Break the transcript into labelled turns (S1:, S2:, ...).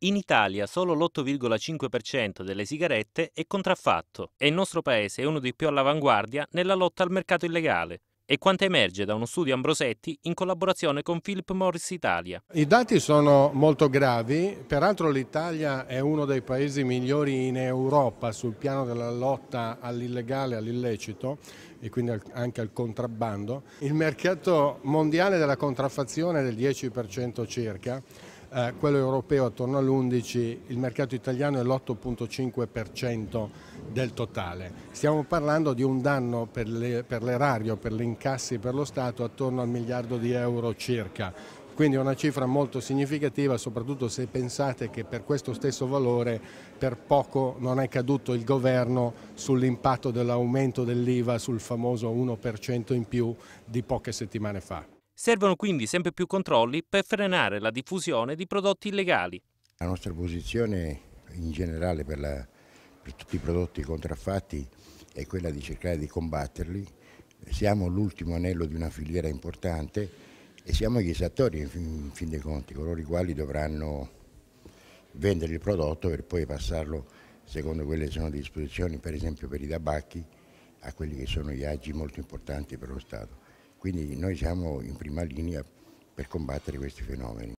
S1: In Italia solo l'8,5% delle sigarette è contraffatto e il nostro paese è uno dei più all'avanguardia nella lotta al mercato illegale. E quanto emerge da uno studio Ambrosetti in collaborazione con Philip Morris Italia.
S2: I dati sono molto gravi, peraltro l'Italia è uno dei paesi migliori in Europa sul piano della lotta all'illegale, all'illecito e quindi anche al contrabbando. Il mercato mondiale della contraffazione è del 10% circa eh, quello europeo attorno all'11, il mercato italiano è l'8.5% del totale. Stiamo parlando di un danno per l'erario, per gli incassi per lo Stato attorno al miliardo di euro circa. Quindi è una cifra molto significativa, soprattutto se pensate che per questo stesso valore per poco non è caduto il governo sull'impatto dell'aumento dell'IVA sul famoso 1% in più di poche settimane fa.
S1: Servono quindi sempre più controlli per frenare la diffusione di prodotti illegali.
S3: La nostra posizione in generale per, la, per tutti i prodotti contraffatti è quella di cercare di combatterli. Siamo l'ultimo anello di una filiera importante e siamo gli esattori in fin, in fin dei conti, coloro i quali dovranno vendere il prodotto per poi passarlo secondo quelle che sono le disposizioni per esempio per i tabacchi a quelli che sono gli agi molto importanti per lo Stato. Quindi noi siamo in prima linea per combattere questi fenomeni.